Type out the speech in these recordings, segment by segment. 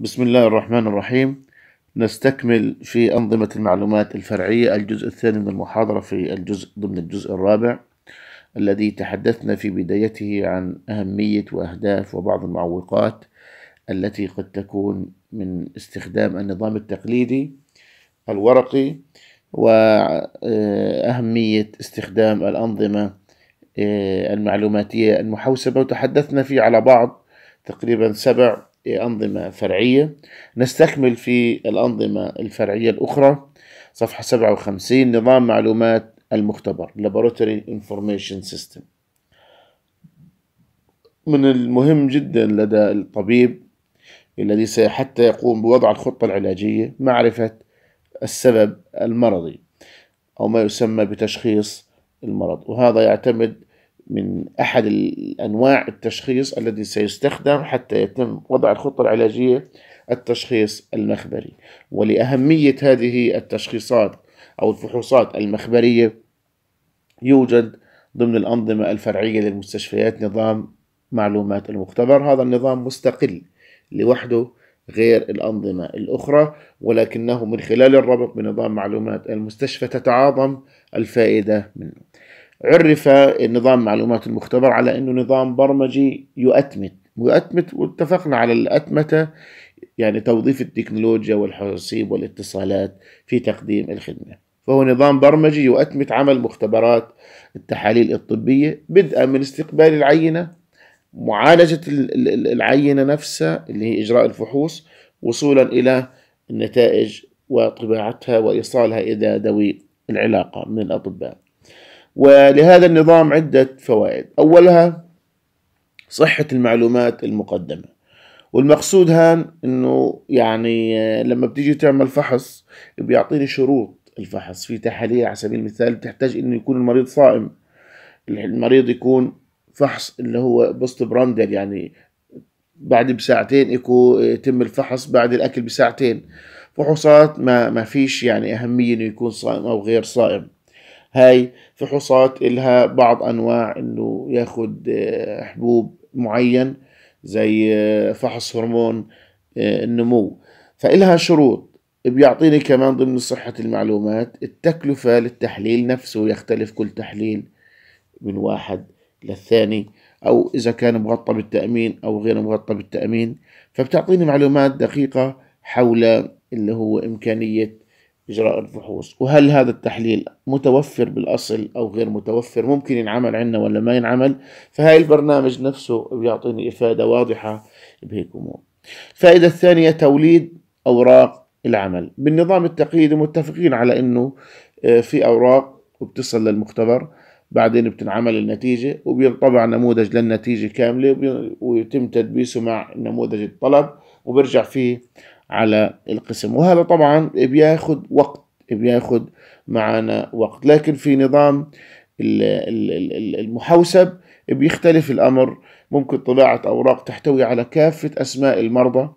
بسم الله الرحمن الرحيم نستكمل في أنظمة المعلومات الفرعية الجزء الثاني من المحاضرة في الجزء ضمن الجزء الرابع الذي تحدثنا في بدايته عن أهمية وأهداف وبعض المعوقات التي قد تكون من استخدام النظام التقليدي الورقي وأهمية آه، استخدام الأنظمة آه، المعلوماتية المحوسبة وتحدثنا فيه على بعض تقريبا سبع أنظمة فرعية نستكمل في الأنظمة الفرعية الأخرى صفحة 57 نظام معلومات المختبر Laboratory Information System من المهم جدا لدى الطبيب الذي حتى يقوم بوضع الخطة العلاجية معرفة السبب المرضي أو ما يسمى بتشخيص المرض وهذا يعتمد من أحد أنواع التشخيص الذي سيستخدم حتى يتم وضع الخطة العلاجية التشخيص المخبري ولأهمية هذه التشخيصات أو الفحوصات المخبرية يوجد ضمن الأنظمة الفرعية للمستشفيات نظام معلومات المختبر هذا النظام مستقل لوحده غير الأنظمة الأخرى ولكنه من خلال الربط بنظام معلومات المستشفى تتعاظم الفائدة منه عرف نظام معلومات المختبر على انه نظام برمجي يؤتمت ويؤتمت واتفقنا على الاتمته يعني توظيف التكنولوجيا والحواسيب والاتصالات في تقديم الخدمه فهو نظام برمجي يؤتمت عمل مختبرات التحاليل الطبيه بدءا من استقبال العينه معالجه العينه نفسها اللي هي اجراء الفحوص وصولا الى النتائج وطباعتها وايصالها الى ذوي العلاقه من الاطباء ولهذا النظام عدة فوائد أولها صحة المعلومات المقدمة والمقصود هان انه يعني آه، لما بتيجي تعمل فحص بيعطيني شروط الفحص في تحاليل على سبيل المثال بتحتاج انه يكون المريض صائم المريض يكون فحص اللي هو بوست براندل يعني بعد بساعتين يكون آه، يتم الفحص بعد الاكل بساعتين فحوصات ما ما فيش يعني اهميه انه يكون صائم او غير صائم هاي فحوصات إلها بعض أنواع إنه ياخد آه، حبوب معين زي آه، فحص هرمون آه، النمو فإلها شروط بيعطيني كمان ضمن صحة المعلومات التكلفة للتحليل نفسه يختلف كل تحليل من واحد للثاني أو إذا كان مغطى بالتأمين أو غير مغطى بالتأمين فبتعطيني معلومات دقيقة حول اللي هو إمكانية إجراء الفحوص وهل هذا التحليل متوفر بالأصل أو غير متوفر ممكن ينعمل عندنا ولا ما ينعمل فهاي البرنامج نفسه بيعطيني إفادة واضحة بهيك أمور الفائدة الثانية توليد أوراق العمل بالنظام التقييدي متفقين على أنه آه، في أوراق بتصل للمختبر بعدين بتنعمل النتيجة وبينطبع نموذج للنتيجة كاملة ويتم تدبيسه مع نموذج الطلب وبرجع فيه على القسم وهذا طبعا بياخد وقت بياخد معانا وقت لكن في نظام المحوسب بيختلف الأمر ممكن طباعة أوراق تحتوي على كافة أسماء المرضى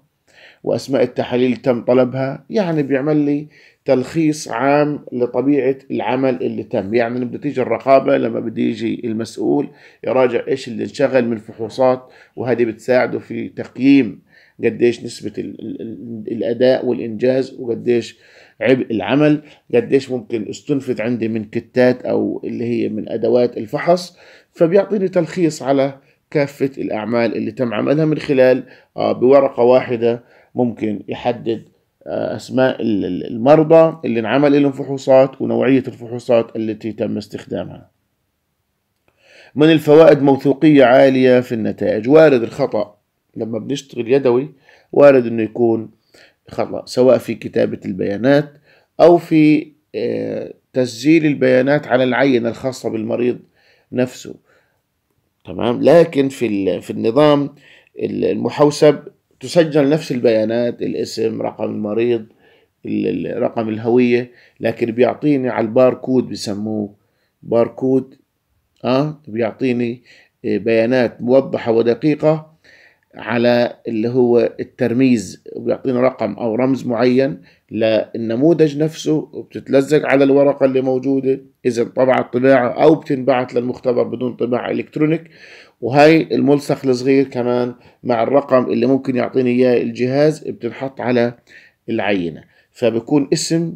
وأسماء التحاليل تم طلبها يعني بيعمل لي تلخيص عام لطبيعة العمل اللي تم يعني لما تيجي الرقابة لما بدي يجي المسؤول يراجع إيش اللي انشغل من فحوصات وهذه بتساعده في تقييم قديش نسبه الاداء والانجاز وقديش عبء العمل قديش ممكن استنفذ عندي من كتات او اللي هي من ادوات الفحص فبيعطيني تلخيص على كافه الاعمال اللي تم عملها من خلال آه، بورقه واحده ممكن يحدد آه، اسماء المرضى اللي انعمل لهم فحوصات ونوعيه الفحوصات التي تم استخدامها من الفوائد موثوقية عالية في النتائج وارد الخطأ لما بنشتغل يدوي وارد انه يكون خطأ سواء في كتابة البيانات او في آه، تسجيل البيانات على العينة الخاصة بالمريض نفسه تمام لكن في في النظام المحوسب تسجل نفس البيانات الاسم رقم المريض رقم الهوية لكن بيعطيني على الباركود بسموه باركود اه بيعطيني آه، بيانات موضحة ودقيقة على اللي هو الترميز بيعطينا رقم او رمز معين للنموذج نفسه وبتتلزق على الورقه اللي موجوده اذا طبعا الطباعه او بتنبعث للمختبر بدون طباعه الكترونيك وهي الملصق الصغير كمان مع الرقم اللي ممكن يعطيني اياه الجهاز بتنحط على العينه فبكون اسم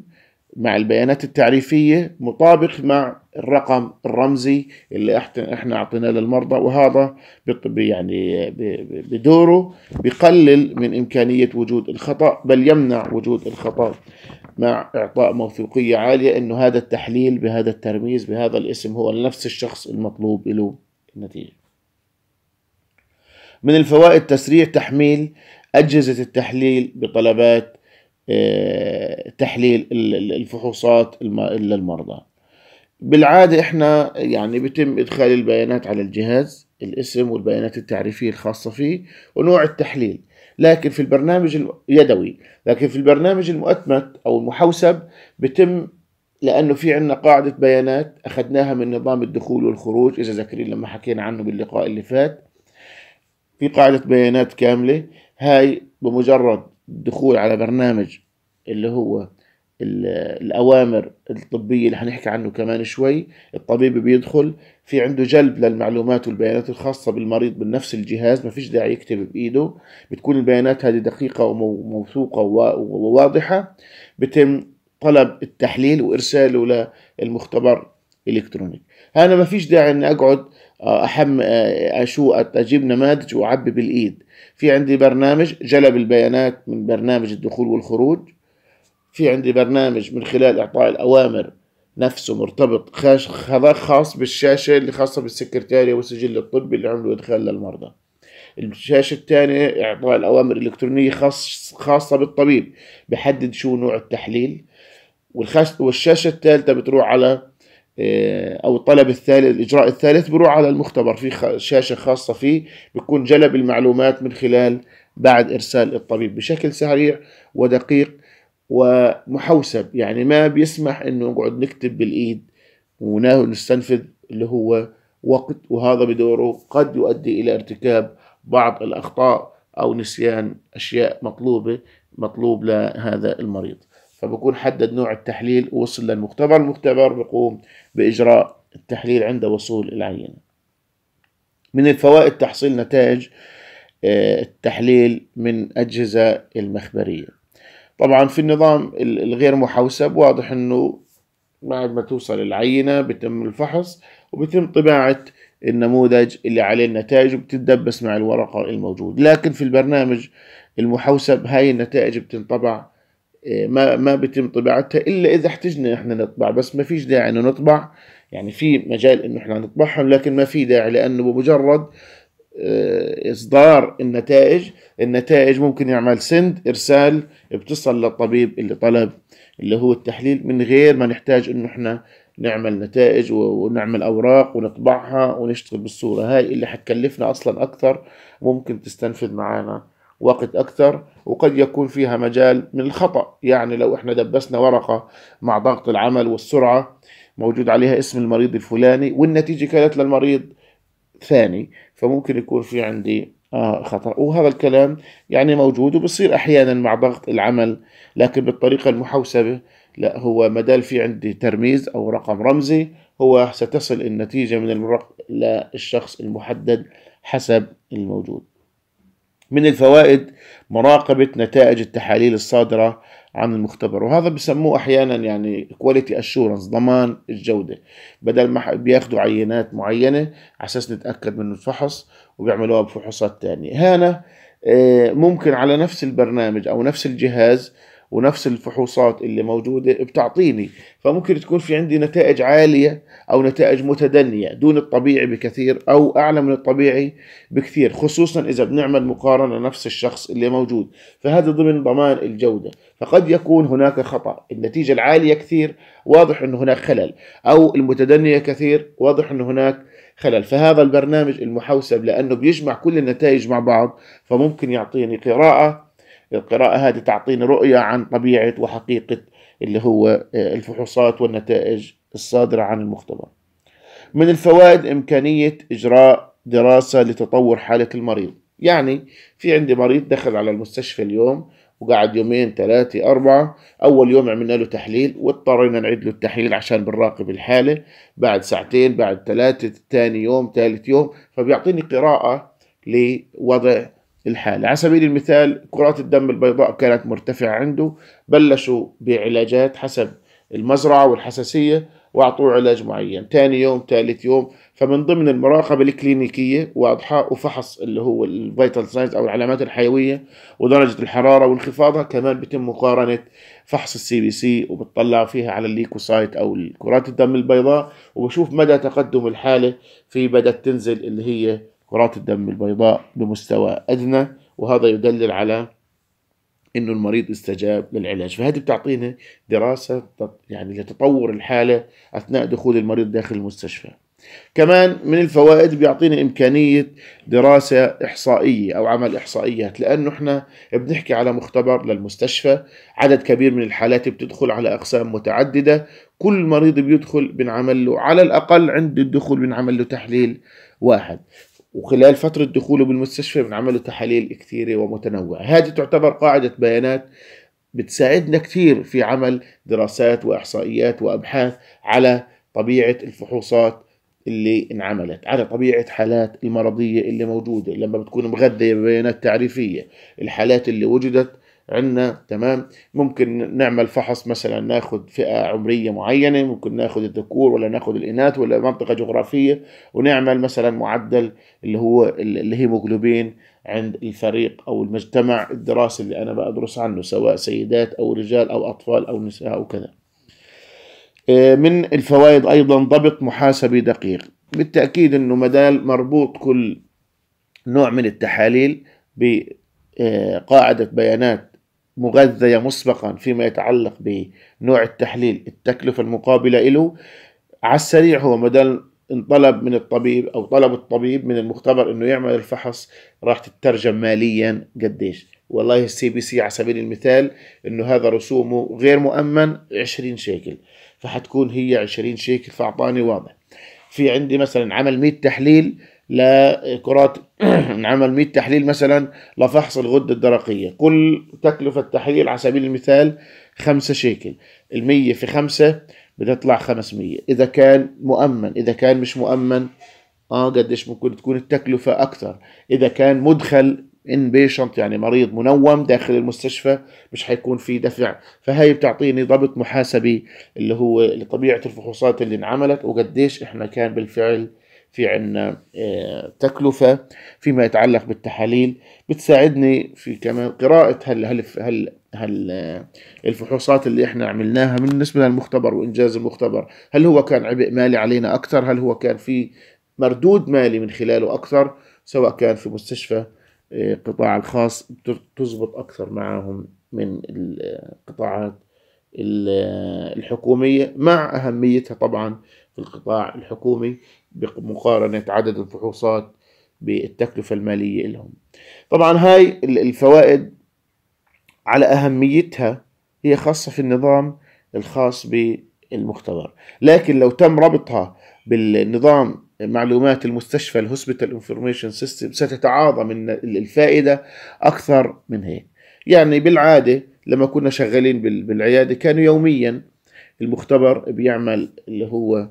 مع البيانات التعريفيه مطابق مع الرقم الرمزي اللي احنا اعطيناه للمرضى وهذا يعني بدوره بقلل من امكانيه وجود الخطا بل يمنع وجود الخطا مع اعطاء موثوقيه عاليه انه هذا التحليل بهذا الترميز بهذا الاسم هو نفس الشخص المطلوب له النتيجه. من الفوائد تسريع تحميل اجهزه التحليل بطلبات آه، تحليل الفحوصات للمرضى بالعادة احنا يعني بيتم ادخال البيانات على الجهاز الاسم والبيانات التعريفية الخاصة فيه ونوع التحليل لكن في البرنامج اليدوي لكن في البرنامج المؤتمت او المحوسب بتم لانه في عندنا قاعده بيانات اخذناها من نظام الدخول والخروج اذا ذاكرين لما حكينا عنه باللقاء اللي فات في قاعده بيانات كامله هاي بمجرد الدخول على برنامج اللي هو الأوامر الطبية اللي حنحكي عنه كمان شوي الطبيب بيدخل في عنده جلب للمعلومات والبيانات الخاصة بالمريض من نفس الجهاز ما فيش داعي يكتب بإيده بتكون البيانات هذه دقيقة وموثوقة وواضحة بتم طلب التحليل وإرساله للمختبر الكتروني أنا ما فيش داعي أني أقعد آه، أحم آه، أشو أجيب نماذج وأعبي بالإيد في عندي برنامج جلب البيانات من برنامج الدخول والخروج في عندي برنامج من خلال إعطاء الأوامر نفسه مرتبط هذا خاص بالشاشة اللي خاصة بالسكرتارية والسجل الطبي اللي عملوا إدخال للمرضى الشاشة الثانية إعطاء الأوامر الإلكترونية خاص خاصة بالطبيب بحدد شو نوع التحليل والشاشة الثالثة بتروح على آه، او الطلب الثالث الاجراء الثالث بروح على المختبر في شاشه خاصه فيه بيكون جلب المعلومات من خلال بعد ارسال الطبيب بشكل سريع ودقيق ومحوسب يعني ما بيسمح انه نقعد نكتب بالايد ونستنفذ اللي هو وقت وهذا بدوره قد يؤدي الى ارتكاب بعض الاخطاء او نسيان اشياء مطلوبه مطلوب لهذا المريض فبكون حدد نوع التحليل ووصل للمختبر المختبر بقوم باجراء التحليل عند وصول العينه من الفوائد تحصيل نتائج آه، التحليل من اجهزه المخبريه طبعا في النظام الغير محوسب واضح انه بعد ما توصل العينة بتم الفحص وبيتم طباعة النموذج اللي عليه النتائج وبتتدبس مع الورقة الموجود لكن في البرنامج المحوسب هاي النتائج بتنطبع إيه، ما ما بتم طباعتها الا اذا احتجنا احنا نطبع بس ما فيش داعي انه نطبع يعني في مجال انه احنا نطبعهم لكن ما في داعي لانه بمجرد آه، اصدار النتائج النتائج ممكن يعمل سند ارسال بتصل للطبيب اللي طلب اللي هو التحليل من غير ما نحتاج انه احنا نعمل نتائج ونعمل اوراق ونطبعها ونشتغل بالصوره هاي اللي حتكلفنا اصلا اكثر ممكن تستنفذ معنا وقت اكثر وقد يكون فيها مجال من الخطا يعني لو احنا دبسنا ورقه مع ضغط العمل والسرعه موجود عليها اسم المريض الفلاني والنتيجه كانت للمريض ثاني فممكن يكون في عندي آه خطأ وهذا الكلام يعني موجود وبصير أحيانا مع ضغط العمل لكن بالطريقة المحوسبة لا هو مدال في عندي ترميز أو رقم رمزي هو ستصل النتيجة من المرق للشخص المحدد حسب الموجود من الفوائد مراقبة نتائج التحاليل الصادرة عن المختبر وهذا بسموه احيانا يعني كواليتي اشورنس ضمان الجوده بدل ما بياخذوا عينات معينه على اساس نتاكد من الفحص وبيعملوها بفحوصات ثانيه هنا آه، ممكن على نفس البرنامج او نفس الجهاز ونفس الفحوصات اللي موجودة بتعطيني فممكن تكون في عندي نتائج عالية أو نتائج متدنية دون الطبيعي بكثير أو أعلى من الطبيعي بكثير خصوصا إذا بنعمل مقارنة نفس الشخص اللي موجود فهذا ضمن ضمان الجودة فقد يكون هناك خطأ النتيجة العالية كثير واضح أن هناك خلل أو المتدنية كثير واضح أن هناك خلل فهذا البرنامج المحوسب لأنه بيجمع كل النتائج مع بعض فممكن يعطيني قراءة القراءة هذه تعطيني رؤية عن طبيعة وحقيقة اللي هو آه، الفحوصات والنتائج الصادرة عن المختبر من الفوائد إمكانية إجراء دراسة لتطور حالة المريض يعني في عندي مريض دخل على المستشفى اليوم وقعد يومين ثلاثة أربعة أول يوم عملنا له تحليل واضطرينا نعيد له التحليل عشان بنراقب الحالة بعد ساعتين بعد ثلاثة ثاني يوم ثالث يوم فبيعطيني قراءة لوضع الحالة على سبيل المثال كرات الدم البيضاء كانت مرتفعة عنده بلشوا بعلاجات حسب المزرعة والحساسية وأعطوه علاج معين ثاني يوم ثالث يوم فمن ضمن المراقبة الكلينيكية واضحة وفحص اللي هو الفيتال ساينز أو العلامات الحيوية ودرجة الحرارة وانخفاضها كمان بتم مقارنة فحص السي بي سي وبتطلع فيها على الليكوسايت أو كرات الدم البيضاء وبشوف مدى تقدم الحالة في بدأت تنزل اللي هي كرات الدم البيضاء بمستوى أدنى وهذا يدلل على انه المريض استجاب للعلاج فهذه بتعطينا دراسه يعني لتطور الحاله اثناء دخول المريض داخل المستشفى كمان من الفوائد بيعطينا إمكانية دراسة إحصائية أو عمل إحصائيات لأنه إحنا بنحكي على مختبر للمستشفى عدد كبير من الحالات بتدخل على أقسام متعددة كل مريض بيدخل بنعمل له على الأقل عند الدخول بنعمل له تحليل واحد وخلال فترة دخوله بالمستشفى بنعمل له تحاليل كثيرة ومتنوعة هذه تعتبر قاعدة بيانات بتساعدنا كثير في عمل دراسات وإحصائيات وأبحاث على طبيعة الفحوصات اللي انعملت على طبيعة حالات المرضية اللي موجودة لما بتكون مغذية ببيانات تعريفية الحالات اللي وجدت عندنا تمام ممكن نعمل فحص مثلا ناخد فئة عمرية معينة ممكن ناخد الذكور ولا ناخد الإناث ولا منطقة جغرافية ونعمل مثلا معدل اللي هو الهيموجلوبين عند الفريق أو المجتمع الدراسي اللي أنا بدرس عنه سواء سيدات أو رجال أو أطفال أو نساء أو كذا آه، من الفوائد أيضا ضبط محاسبي دقيق بالتأكيد أنه مدال مربوط كل نوع من التحاليل بقاعدة آه، بيانات مغذية مسبقا فيما يتعلق بنوع التحليل التكلفة المقابلة له على السريع هو مدام انطلب من الطبيب او طلب الطبيب من المختبر انه يعمل الفحص راح تترجم ماليا قديش والله السي بي سي على سبيل المثال انه هذا رسومه غير مؤمن 20 شيكل فحتكون هي 20 شيكل فاعطاني واضح في عندي مثلا عمل 100 تحليل لكرات نعمل 100 تحليل مثلا لفحص الغدة الدرقية كل تكلفة التحليل على سبيل المثال 5 شيكل ال 100 في 5 بتطلع 500 إذا كان مؤمن إذا كان مش مؤمن اه قديش ممكن تكون التكلفة أكثر إذا كان مدخل ان بيشنت يعني مريض منوم داخل المستشفى مش حيكون في دفع فهي بتعطيني ضبط محاسبي اللي هو لطبيعه الفحوصات اللي انعملت وقديش احنا كان بالفعل في عنا آه، تكلفة فيما يتعلق بالتحاليل بتساعدني في كمان قراءة هل هل هل هل آه، الفحوصات اللي احنا عملناها بالنسبة للمختبر وإنجاز المختبر هل هو كان عبء مالي علينا أكثر هل هو كان في مردود مالي من خلاله أكثر سواء كان في مستشفى آه، قطاع الخاص تزبط أكثر معهم من القطاعات الحكومية مع أهميتها طبعا في القطاع الحكومي بمقارنة عدد الفحوصات بالتكلفة المالية لهم طبعا هاي الفوائد على أهميتها هي خاصة في النظام الخاص بالمختبر لكن لو تم ربطها بالنظام معلومات المستشفى الهوسبيتال انفورميشن سيستم ستتعاظم الفائدة أكثر من هيك يعني بالعادة لما كنا شغالين بالعيادة كانوا يوميا المختبر بيعمل اللي هو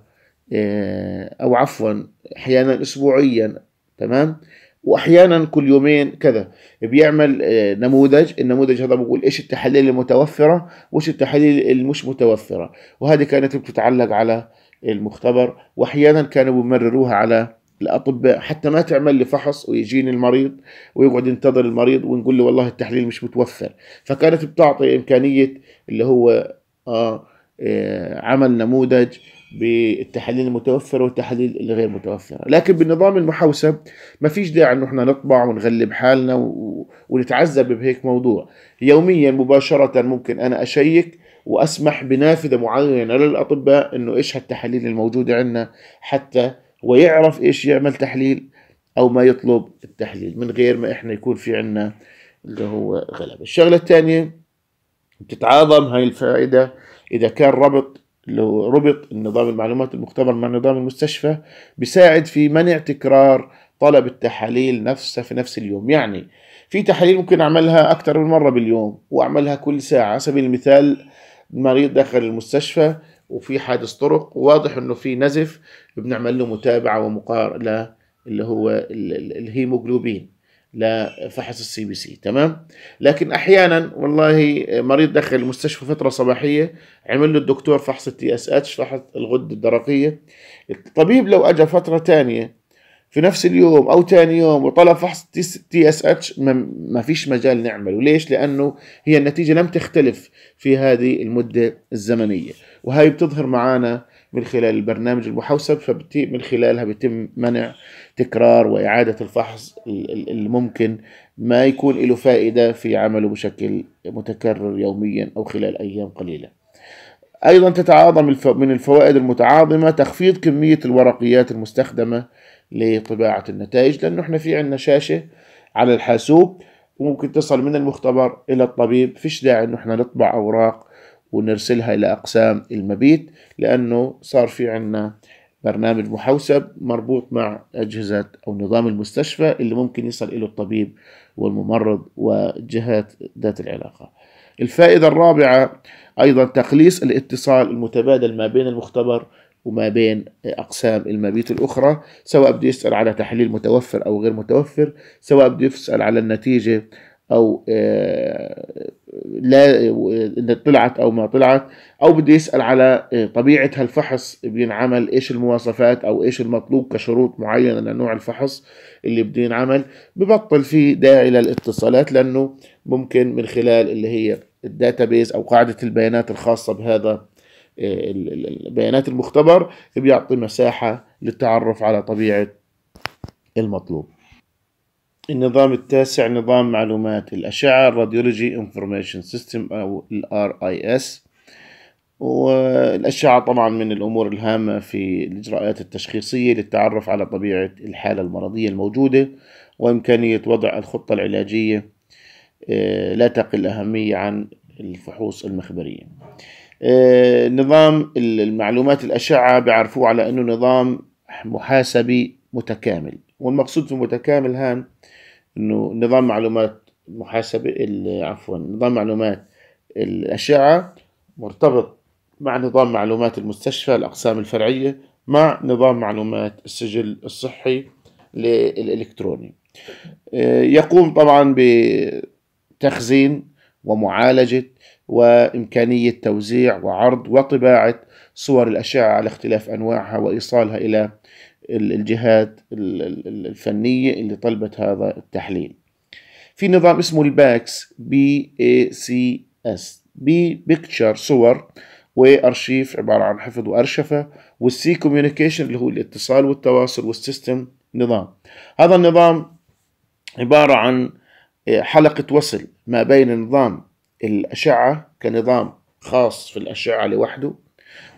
آه، أو عفوا أحيانا أسبوعيا تمام واحيانا كل يومين كذا بيعمل آه، نموذج النموذج هذا بقول ايش التحاليل المتوفره وايش التحاليل المش متوفره وهذه كانت بتتعلق على المختبر واحيانا كانوا بمرروها على الاطباء حتى ما تعمل لي فحص ويجيني المريض ويقعد ينتظر المريض ونقول له والله التحليل مش متوفر فكانت بتعطي امكانيه اللي هو آه, آه، عمل نموذج بالتحاليل المتوفرة والتحاليل الغير متوفرة لكن بالنظام المحوسب ما فيش داعي انه احنا نطبع ونغلب حالنا و... ونتعذب بهيك موضوع يوميا مباشرة ممكن انا اشيك واسمح بنافذة معينة للاطباء انه ايش هالتحاليل الموجودة عندنا حتى ويعرف ايش يعمل تحليل او ما يطلب التحليل من غير ما احنا يكون في عندنا اللي هو غلبة الشغلة الثانية بتتعاظم هاي الفائدة اذا كان ربط لو ربط النظام المعلومات المختبر مع نظام المستشفى بيساعد في منع تكرار طلب التحاليل نفسها في نفس اليوم يعني في تحاليل ممكن أعملها أكثر من مرة باليوم وأعملها كل ساعة على سبيل المثال مريض داخل المستشفى وفي حادث طرق واضح انه في نزف بنعمل له متابعه ومقارنه اللي هو الهيموجلوبين لفحص السي بي سي تمام لكن احيانا والله مريض دخل المستشفى فتره صباحيه عمل له الدكتور فحص التي اس اتش فحص الغده الدرقيه الطبيب لو اجى فتره ثانيه في نفس اليوم او ثاني يوم وطلب فحص تي اس اتش ما فيش مجال نعمله ليش لانه هي النتيجه لم تختلف في هذه المده الزمنيه وهي بتظهر معانا من خلال البرنامج المحوسب فمن خلالها بيتم منع تكرار وإعادة الفحص اللي ممكن ما يكون له فائدة في عمله بشكل متكرر يوميا أو خلال أيام قليلة أيضا تتعاظم من الفوائد المتعاظمة تخفيض كمية الورقيات المستخدمة لطباعة النتائج لأنه احنا في عندنا شاشة على الحاسوب وممكن تصل من المختبر إلى الطبيب فيش داعي إنه احنا نطبع أوراق ونرسلها إلى أقسام المبيت لأنه صار في عنا برنامج محوسب مربوط مع أجهزة أو نظام المستشفى اللي ممكن يصل إله الطبيب والممرض وجهات ذات العلاقة الفائدة الرابعة أيضا تقليص الاتصال المتبادل ما بين المختبر وما بين أقسام المبيت الأخرى سواء بده يسأل على تحليل متوفر أو غير متوفر سواء بده يسأل على النتيجة او آه، لا ان طلعت او ما طلعت او بده يسال على آه، طبيعه هالفحص بينعمل ايش المواصفات او ايش المطلوب كشروط معينه لنوع الفحص اللي بده ينعمل ببطل في داعي للاتصالات لانه ممكن من خلال اللي هي الداتابيز او قاعده البيانات الخاصه بهذا آه، البيانات المختبر بيعطي مساحه للتعرف على طبيعه المطلوب النظام التاسع نظام معلومات الأشعة الراديولوجي انفورميشن سيستم أو ال RIS والأشعة طبعا من الأمور الهامة في الإجراءات التشخيصية للتعرف على طبيعة الحالة المرضية الموجودة وإمكانية وضع الخطة العلاجية آه، لا تقل أهمية عن الفحوص المخبرية آه، نظام المعلومات الأشعة بيعرفوه على أنه نظام محاسبي متكامل والمقصود في متكامل هان انه نظام معلومات محاسبة عفوا نظام معلومات الأشعة مرتبط مع نظام معلومات المستشفى الأقسام الفرعية مع نظام معلومات السجل الصحي الإلكتروني آه، يقوم طبعا بتخزين ومعالجة وإمكانية توزيع وعرض وطباعة صور الأشعة على اختلاف أنواعها وإيصالها إلى الجهات الفنية اللي طلبت هذا التحليل في نظام اسمه الباكس بي اي سي اس بي بيكتشر صور وارشيف عبارة عن حفظ وارشفة والسي كوميونيكيشن اللي هو الاتصال والتواصل والسيستم نظام هذا النظام عبارة عن آه، حلقة وصل ما بين نظام الأشعة كنظام خاص في الأشعة لوحده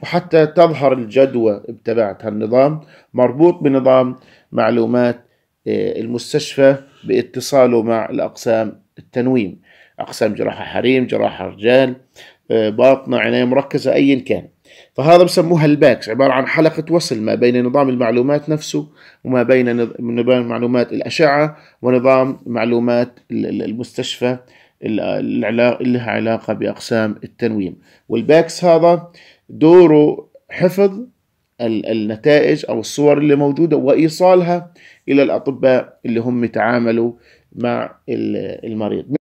وحتى تظهر الجدوى تبعت هالنظام مربوط بنظام معلومات آه، المستشفى باتصاله مع الأقسام التنويم أقسام جراحة حريم جراحة رجال آه، باطنة عناية مركزة أيا كان فهذا بسموها الباكس عبارة عن حلقة وصل ما بين نظام المعلومات نفسه وما بين نظام معلومات الأشعة ونظام معلومات المستشفى اللي لها علاقة بأقسام التنويم والباكس هذا دوره حفظ النتائج أو الصور اللي موجودة وإيصالها إلى الأطباء اللي هم يتعاملوا مع المريض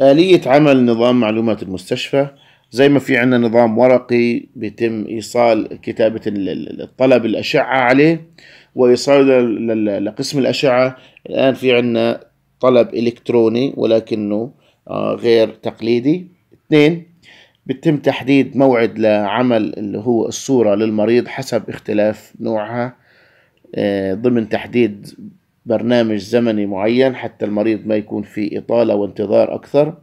آلية عمل نظام معلومات المستشفى زي ما في عندنا نظام ورقي بيتم إيصال كتابة الطلب الأشعة عليه وايصال لقسم الأشعة الآن في عندنا طلب إلكتروني ولكنه آه، غير تقليدي اثنين بتم تحديد موعد لعمل اللي هو الصورة للمريض حسب اختلاف نوعها آه، ضمن تحديد برنامج زمني معين حتى المريض ما يكون في إطالة وانتظار أكثر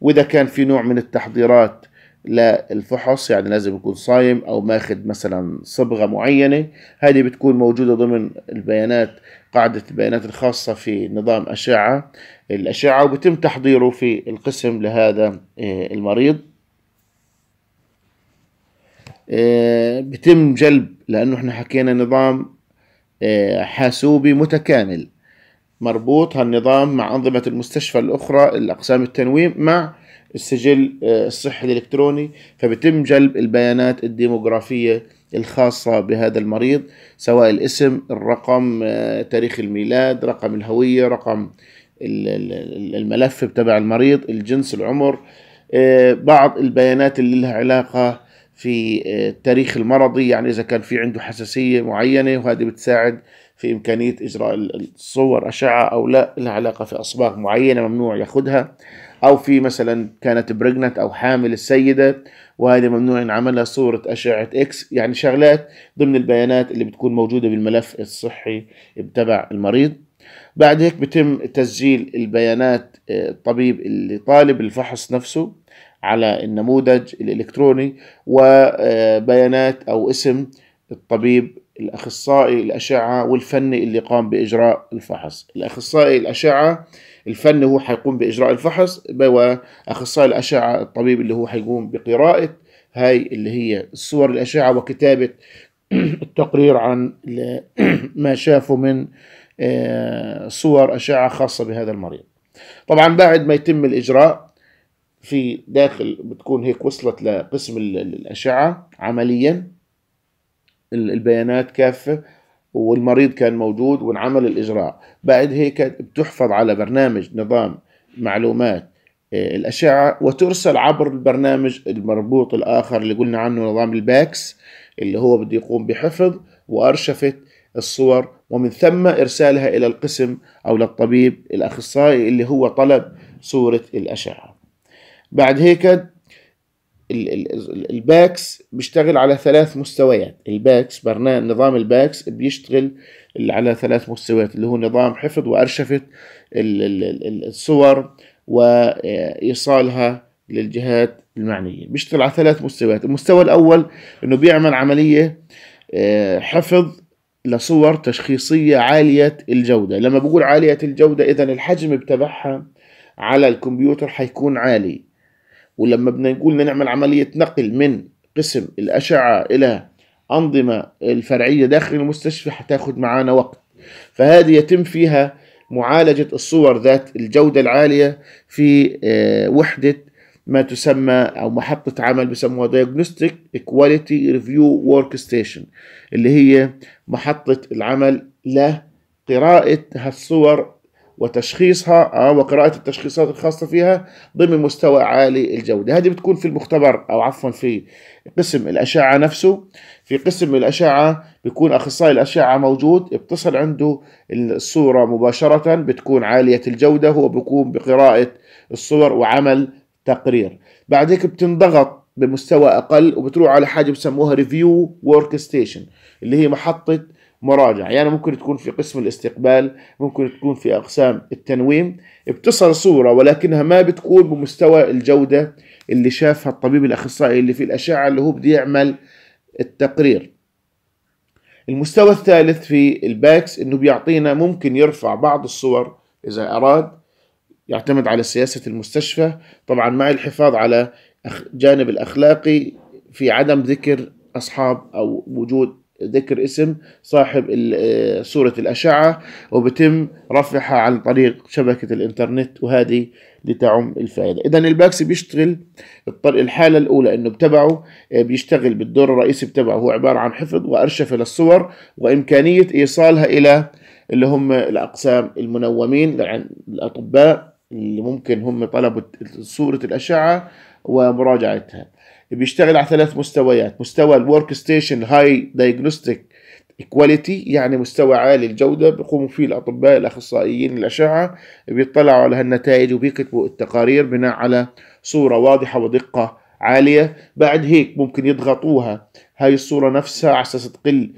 وإذا كان في نوع من التحضيرات للفحص يعني لازم يكون صايم أو ماخذ مثلا صبغة معينة هذه بتكون موجودة ضمن البيانات قاعدة البيانات الخاصة في نظام أشعة الأشعة وبتم تحضيره في القسم لهذا آه، المريض آه، بتم جلب لأنه احنا حكينا نظام آه، حاسوبي متكامل مربوط هالنظام مع أنظمة المستشفى الأخرى الأقسام التنويم مع السجل آه، الصحي الإلكتروني فبتم جلب البيانات الديموغرافية الخاصة بهذا المريض سواء الاسم الرقم تاريخ الميلاد رقم الهوية رقم الملف تبع المريض الجنس العمر بعض البيانات اللي لها علاقة في آه، التاريخ المرضي يعني إذا كان في عنده حساسية معينة وهذه بتساعد في إمكانية إجراء الصور أشعة أو لا لها علاقة في أصباغ معينة ممنوع ياخدها أو في مثلا كانت برجنت أو حامل السيدة وهذه ممنوع ينعملها صورة أشعة إكس يعني شغلات ضمن البيانات اللي بتكون موجودة بالملف الصحي تبع المريض بعد هيك بتم تسجيل البيانات آه، الطبيب اللي طالب الفحص نفسه على النموذج الالكتروني وبيانات او اسم الطبيب الاخصائي الاشعه والفني اللي قام باجراء الفحص الاخصائي الاشعه الفني هو حيقوم باجراء الفحص واخصائي الاشعه الطبيب اللي هو حيقوم بقراءه هاي اللي هي الصور الاشعه وكتابه التقرير عن ما شافه من آه، صور اشعه خاصه بهذا المريض طبعا بعد ما يتم الاجراء في داخل بتكون هيك وصلت لقسم الأشعة عمليا البيانات كافة والمريض كان موجود وانعمل الإجراء بعد هيك بتحفظ على برنامج نظام معلومات آه، الأشعة وترسل عبر البرنامج المربوط الآخر اللي قلنا عنه نظام الباكس اللي هو بده يقوم بحفظ وأرشفة الصور ومن ثم إرسالها إلى القسم أو للطبيب الأخصائي اللي هو طلب صورة الأشعة بعد هيك الباكس بيشتغل على ثلاث مستويات الباكس برنامج نظام الباكس بيشتغل على ثلاث مستويات اللي هو نظام حفظ وأرشفة الصور وإيصالها للجهات المعنية بيشتغل على ثلاث مستويات المستوى الأول أنه بيعمل عملية آه، حفظ لصور تشخيصية عالية الجودة لما بقول عالية الجودة إذا الحجم بتبعها على الكمبيوتر حيكون عالي ولما بنقول نعمل عملية نقل من قسم الأشعة إلى أنظمة الفرعية داخل المستشفى هتاخد معانا وقت فهذه يتم فيها معالجة الصور ذات الجودة العالية في آه، وحدة ما تسمى أو محطة عمل بيسموها Diagnostic Quality Review Workstation اللي هي محطة العمل لقراءة هالصور وتشخيصها آه، وقراءة التشخيصات الخاصة فيها ضمن مستوى عالي الجودة هذه بتكون في المختبر أو عفوا في قسم الأشعة نفسه في قسم الأشعة بيكون أخصائي الأشعة موجود بتصل عنده الصورة مباشرة بتكون عالية الجودة هو بيقوم بقراءة الصور وعمل تقرير بعد هيك بتنضغط بمستوى أقل وبتروح على حاجة بسموها ريفيو ورك ستيشن اللي هي محطة مراجعة يعني ممكن تكون في قسم الاستقبال ممكن تكون في أقسام التنويم بتصل صورة ولكنها ما بتكون بمستوى الجودة اللي شافها الطبيب الأخصائي اللي في الأشعة اللي هو بده يعمل التقرير المستوى الثالث في الباكس انه بيعطينا ممكن يرفع بعض الصور اذا اراد يعتمد على سياسة المستشفى طبعا مع الحفاظ على جانب الأخلاقي في عدم ذكر أصحاب أو وجود ذكر اسم صاحب صورة آه، الأشعة وبتم رفعها عن طريق شبكة الإنترنت وهذه لتعم الفائدة إذا الباكس بيشتغل الحالة الأولى أنه بتبعه آه، بيشتغل بالدور الرئيسي بتبعه هو عبارة عن حفظ وأرشفة للصور وإمكانية إيصالها إلى اللي هم الأقسام المنومين يعني الأطباء اللي ممكن هم طلبوا صورة الأشعة ومراجعتها بيشتغل على ثلاث مستويات مستوى الورك ستيشن هاي دايجنوستيك كواليتي يعني مستوى عالي الجودة بيقوموا فيه الأطباء الأخصائيين الأشعة بيطلعوا على هالنتائج وبيكتبوا التقارير بناء على صورة واضحة ودقة عالية بعد هيك ممكن يضغطوها هاي الصورة نفسها على أساس تقل الـ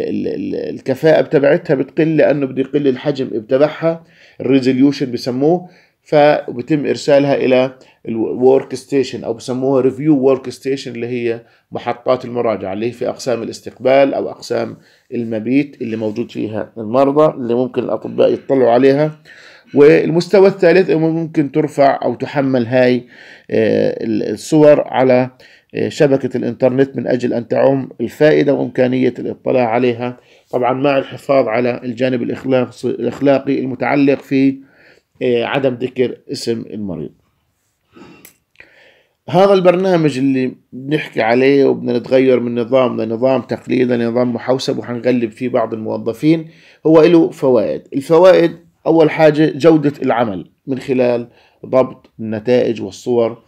الـ الـ الكفاءة بتبعتها بتقل لأنه بده يقل الحجم بتبعها الريزوليوشن بسموه فبتم إرسالها إلى الورك ستيشن او بسموها ريفيو ورك ستيشن اللي هي محطات المراجعه اللي هي في اقسام الاستقبال او اقسام المبيت اللي موجود فيها المرضى اللي ممكن الاطباء يطلعوا عليها والمستوى الثالث ممكن ترفع او تحمل هاي آه، الصور على آه، شبكة الإنترنت من أجل أن تعم الفائدة وإمكانية الاطلاع عليها طبعا مع الحفاظ على الجانب الإخلاقي المتعلق في آه، عدم ذكر اسم المريض هذا البرنامج اللي بنحكي عليه وبدنا نتغير من نظام لنظام تقليد لنظام محوسب وحنغلب فيه بعض الموظفين هو له فوائد الفوائد أول حاجة جودة العمل من خلال ضبط النتائج والصور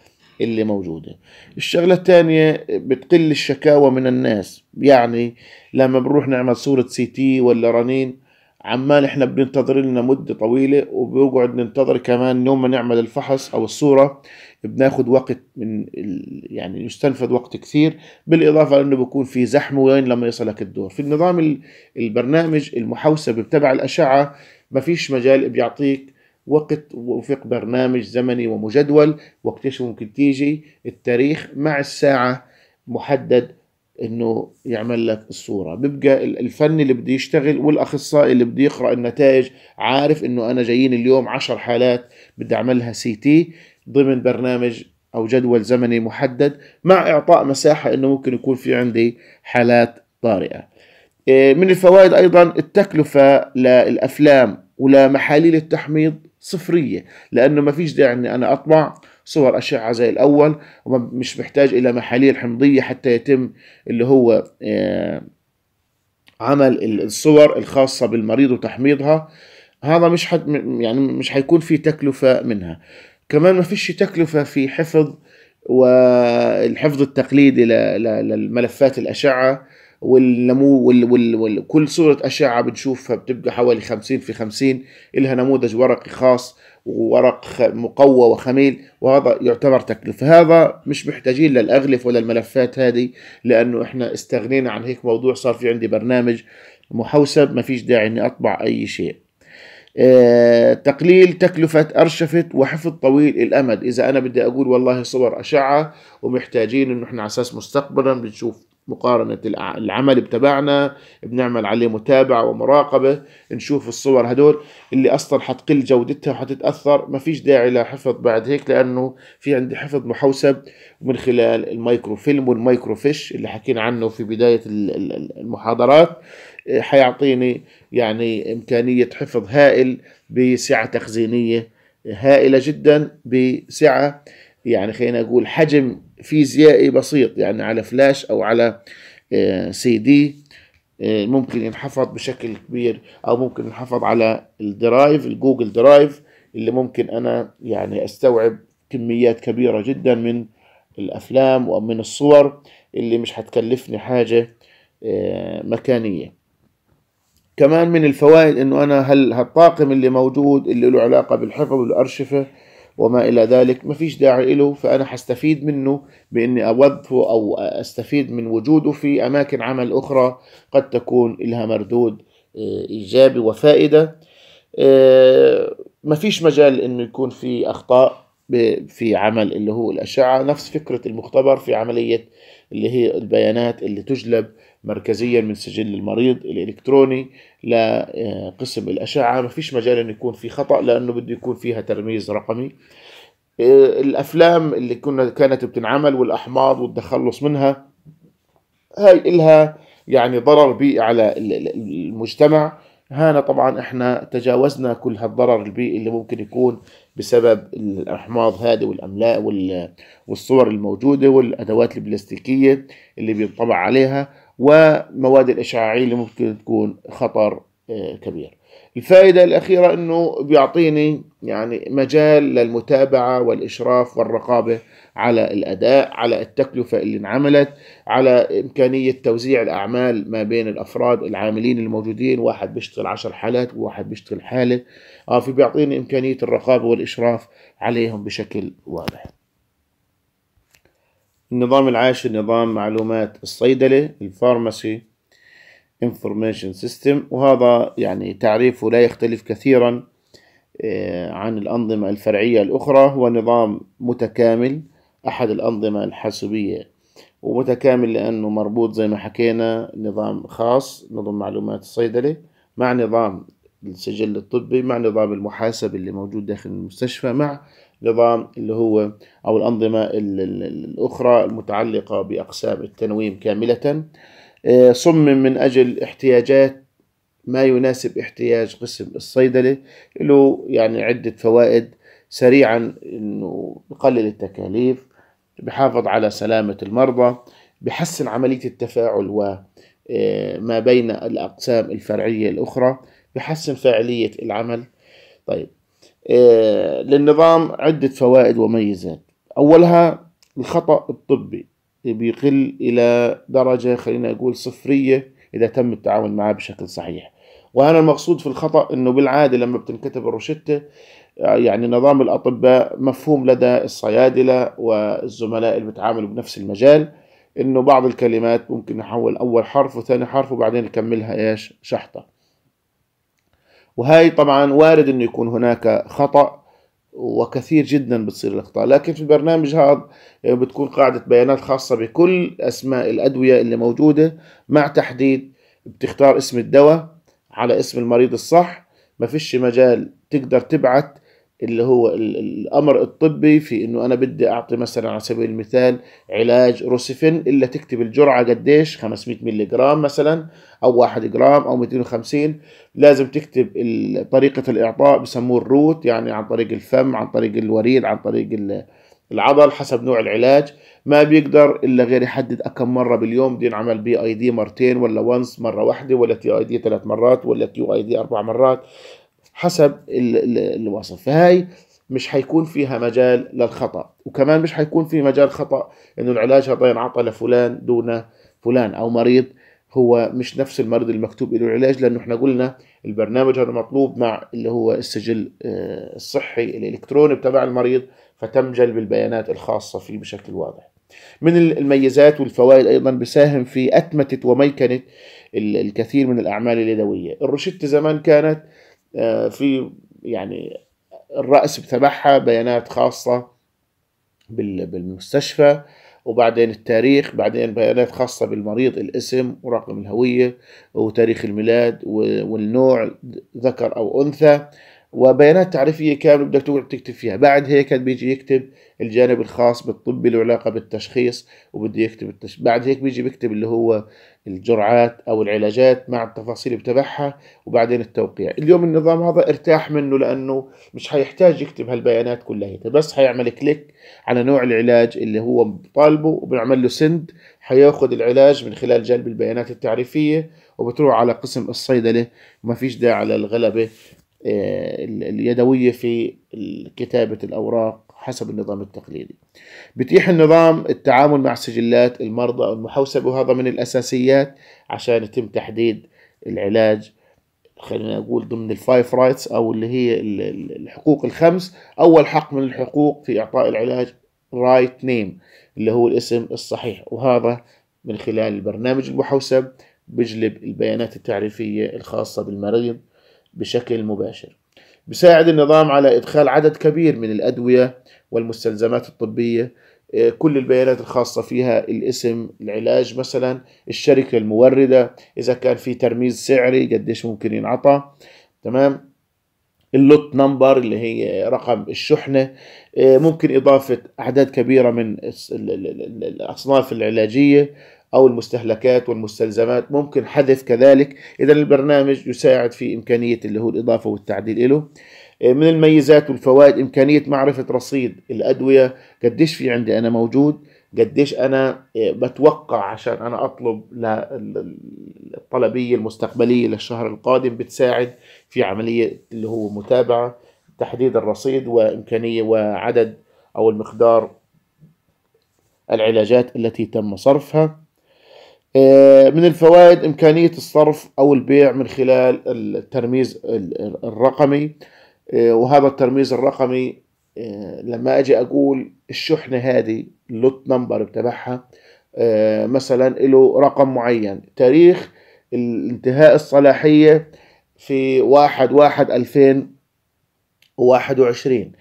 اللي موجودة الشغلة الثانية بتقل الشكاوى من الناس يعني لما بنروح نعمل صورة سي تي ولا رنين عمال احنا بننتظر لنا مدة طويلة وبقعد ننتظر كمان يوم ما نعمل الفحص او الصورة بناخد وقت من ال... يعني يستنفذ وقت كثير بالاضافه لانه بيكون في زحمه وين لما يصلك الدور في النظام البرنامج المحوسب بتبع الاشعه ما فيش مجال بيعطيك وقت وفق برنامج زمني ومجدول ايش ممكن تيجي التاريخ مع الساعه محدد انه يعمل لك الصوره بيبقى الفن اللي بده يشتغل والاخصائي اللي بده يقرا النتائج عارف انه انا جايين اليوم عشر حالات بدي اعملها سي تي ضمن برنامج او جدول زمني محدد مع اعطاء مساحه انه ممكن يكون في عندي حالات طارئه إيه، من الفوائد ايضا التكلفه للافلام ولمحاليل التحميض صفريه لانه ما فيش داعي اني انا اطبع صور اشعه زي الاول ومش محتاج الى محاليل حمضيه حتى يتم اللي هو إيه، عمل الصور الخاصه بالمريض وتحميضها هذا مش حد يعني مش حيكون في تكلفه منها كمان ما فيش تكلفة في حفظ والحفظ التقليدي للملفات الأشعة والنمو وال وال وال صورة أشعة بنشوفها بتبقى حوالي 50 في 50 إلها نموذج ورقي خاص وورق مقوى وخميل وهذا يعتبر تكلفة هذا مش محتاجين للأغلف ولا الملفات هذه لأنه إحنا استغنينا عن هيك موضوع صار في عندي برنامج محوسب ما فيش داعي إني أطبع أي شيء آه، تقليل تكلفة أرشفة وحفظ طويل الأمد إذا أنا بدي أقول والله صور أشعة ومحتاجين إنه إحنا على أساس مستقبلا بنشوف مقارنة العمل بتبعنا بنعمل عليه متابعة ومراقبة نشوف الصور هدول اللي أصلا حتقل جودتها وحتتأثر ما فيش داعي لحفظ بعد هيك لأنه في عندي حفظ محوسب من خلال المايكرو فيلم فيش اللي حكينا عنه في بداية المحاضرات آه، حيعطيني يعني إمكانية حفظ هائل بسعة تخزينية هائلة جدا بسعة يعني خلينا نقول حجم فيزيائي بسيط يعني على فلاش أو على آه، سي دي آه، ممكن ينحفظ بشكل كبير أو ممكن ينحفظ على الدرايف الجوجل درايف اللي ممكن أنا يعني أستوعب كميات كبيرة جدا من الأفلام ومن الصور اللي مش هتكلفني حاجة آه، مكانية كمان من الفوائد انه انا هل هالطاقم اللي موجود اللي له علاقه بالحفظ والارشفه وما الى ذلك ما فيش داعي له فانا حستفيد منه باني اوظفه او استفيد من وجوده في اماكن عمل اخرى قد تكون لها مردود آه، ايجابي وفائده آه، ما فيش مجال انه يكون في اخطاء في عمل اللي هو الاشعه نفس فكره المختبر في عمليه اللي هي البيانات اللي تجلب مركزيا من سجل المريض الالكتروني لقسم آه، الاشعه ما فيش مجال انه يكون في خطا لانه بده يكون فيها ترميز رقمي آه، الافلام اللي كنا كانت بتنعمل والاحماض والتخلص منها هاي إلها يعني ضرر بيئي على المجتمع هنا طبعا احنا تجاوزنا كل هالضرر البيئي اللي ممكن يكون بسبب الاحماض هذه والاملاء والصور الموجوده والادوات البلاستيكيه اللي بينطبع عليها ومواد الإشعاعية اللي ممكن تكون خطر آه، كبير الفائدة الأخيرة أنه بيعطيني يعني مجال للمتابعة والإشراف والرقابة على الأداء على التكلفة اللي انعملت على إمكانية توزيع الأعمال ما بين الأفراد العاملين الموجودين واحد بيشتغل عشر حالات وواحد بيشتغل حالة آه في بيعطيني إمكانية الرقابة والإشراف عليهم بشكل واضح النظام العاشر نظام معلومات الصيدلة الفارماسي انفورميشن سيستم وهذا يعني تعريفه لا يختلف كثيرا آه، عن الأنظمة الفرعية الأخرى هو نظام متكامل أحد الأنظمة الحاسوبية ومتكامل لأنه مربوط زي ما حكينا نظام خاص نظم معلومات الصيدلة مع نظام السجل الطبي مع نظام المحاسب اللي موجود داخل المستشفى مع نظام اللي هو أو الأنظمة الأخرى المتعلقة بأقسام التنويم كاملة آه، صمم من أجل احتياجات ما يناسب احتياج قسم الصيدلة له يعني عدة فوائد سريعا انه بقلل التكاليف بحافظ على سلامة المرضى بحسن عملية التفاعل وما آه، بين الأقسام الفرعية الأخرى بحسن فاعلية العمل طيب آه، للنظام عدة فوائد وميزات أولها الخطأ الطبي بيقل إلى درجة خلينا أقول صفرية إذا تم التعامل معه بشكل صحيح وأنا المقصود في الخطأ أنه بالعادة لما بتنكتب الروشتة آه، يعني نظام الأطباء مفهوم لدى الصيادلة والزملاء اللي بتعاملوا بنفس المجال انه بعض الكلمات ممكن نحول اول حرف وثاني حرف وبعدين نكملها ايش شحطه وهي طبعا وارد انه يكون هناك خطأ وكثير جدا بتصير الاخطاء لكن في البرنامج هذا آه، بتكون قاعدة بيانات خاصة بكل اسماء الادوية اللي موجودة مع تحديد بتختار اسم الدواء على اسم المريض الصح ما فيش مجال تقدر تبعت اللي هو الامر الطبي في انه انا بدي اعطي مثلا على سبيل المثال علاج روسيفين الا تكتب الجرعه قديش 500 مللي جرام مثلا او 1 جرام او 250 لازم تكتب طريقه الاعطاء بسموه الروت يعني عن طريق الفم عن طريق الوريد عن طريق العضل حسب نوع العلاج ما بيقدر الا غير يحدد كم مره باليوم بده ينعمل بي اي دي مرتين ولا وانس مره واحده ولا تي اي دي ثلاث مرات ولا كيو اي دي اربع مرات حسب الوصف فهاي مش حيكون فيها مجال للخطأ وكمان مش حيكون في مجال خطأ انه العلاج هذا ينعطى لفلان دون فلان او مريض هو مش نفس المرض المكتوب له العلاج لانه احنا قلنا البرنامج هذا مطلوب مع اللي هو السجل آه، الصحي الالكتروني تبع المريض فتم جلب البيانات الخاصه فيه بشكل واضح. من الميزات والفوائد ايضا بساهم في اتمته وميكنه الكثير من الاعمال اليدويه، الروشته زمان كانت آه، في يعني الرأس تبعها بيانات خاصة بالمستشفى وبعدين التاريخ بعدين بيانات خاصة بالمريض الاسم ورقم الهوية وتاريخ الميلاد والنوع ذكر أو أنثى وبيانات تعريفية كاملة بدك تقعد تكتب فيها بعد هيك بيجي يكتب الجانب الخاص بالطب له علاقة بالتشخيص وبده يكتب التش... بعد هيك بيجي بيكتب اللي هو الجرعات أو العلاجات مع التفاصيل بتبعها وبعدين التوقيع اليوم النظام هذا ارتاح منه لأنه مش حيحتاج يكتب هالبيانات كلها بس حيعمل كليك على نوع العلاج اللي هو طالبه وبنعمل له سند حياخذ العلاج من خلال جلب البيانات التعريفية وبتروح على قسم الصيدلة وما فيش داعي للغلبة آه، اليدوية في كتابة الأوراق حسب النظام التقليدي بتيح النظام التعامل مع سجلات المرضى المحوسبة وهذا من الأساسيات عشان يتم تحديد العلاج خلينا نقول ضمن الفايف رايتس أو اللي هي الحقوق الخمس أول حق من الحقوق في إعطاء العلاج رايت نيم اللي هو الاسم الصحيح وهذا من خلال البرنامج المحوسب بجلب البيانات التعريفية الخاصة بالمريض بشكل مباشر بساعد النظام على إدخال عدد كبير من الأدوية والمستلزمات الطبية آه، كل البيانات الخاصة فيها الاسم العلاج مثلا الشركة الموردة إذا كان في ترميز سعري قديش ممكن ينعطى تمام اللوت نمبر اللي هي رقم الشحنة آه، ممكن إضافة أعداد كبيرة من الأصناف العلاجية أو المستهلكات والمستلزمات ممكن حدث كذلك إذا البرنامج يساعد في إمكانية اللي هو الإضافة والتعديل له إيه، من الميزات والفوائد إمكانية معرفة رصيد الأدوية قديش في عندي أنا موجود قديش أنا إيه، بتوقع عشان أنا أطلب للطلبية المستقبلية للشهر القادم بتساعد في عملية اللي هو متابعة تحديد الرصيد وإمكانية وعدد أو المقدار العلاجات التي تم صرفها آه، من الفوائد إمكانية الصرف أو البيع من خلال الترميز الرقمي آه، وهذا الترميز الرقمي آه، لما أجي أقول الشحنة هذه اللوت نمبر بتبعها مثلا له رقم معين تاريخ انتهاء الصلاحية في واحد واحد ألفين وواحد وعشرين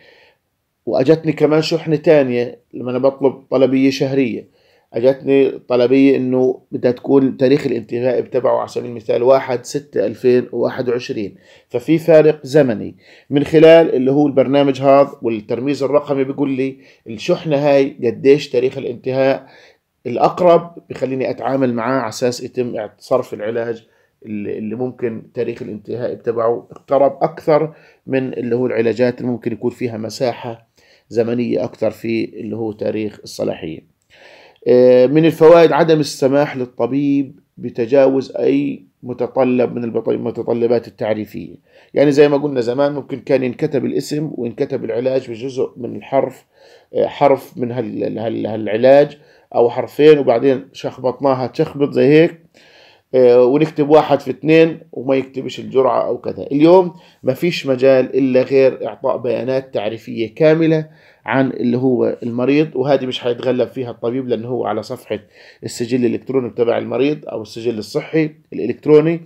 وأجتني كمان شحنة تانية لما أنا بطلب طلبية شهرية اجتني طلبيه انه بدها تكون تاريخ الانتهاء بتبعه على سبيل المثال 1 6 2021 ففي فارق زمني من خلال اللي هو البرنامج هذا والترميز الرقمي بيقول لي الشحنه هاي قديش تاريخ الانتهاء الاقرب بخليني اتعامل معاه على اساس يتم صرف العلاج اللي ممكن تاريخ الانتهاء تبعه اقترب اكثر من اللي هو العلاجات اللي ممكن يكون فيها مساحه زمنيه اكثر في اللي هو تاريخ الصلاحيه آه، من الفوائد عدم السماح للطبيب بتجاوز أي متطلب من المتطلبات التعريفية يعني زي ما قلنا زمان ممكن كان ينكتب الاسم وينكتب العلاج بجزء من الحرف آه، حرف من هالعلاج أو حرفين وبعدين شخبطناها تشخبط زي هيك آه، ونكتب واحد في اثنين وما يكتبش الجرعة أو كذا اليوم ما فيش مجال إلا غير إعطاء بيانات تعريفية كاملة عن اللي هو المريض وهذه مش حيتغلب فيها الطبيب لانه هو على صفحه السجل الالكتروني تبع المريض او السجل الصحي الالكتروني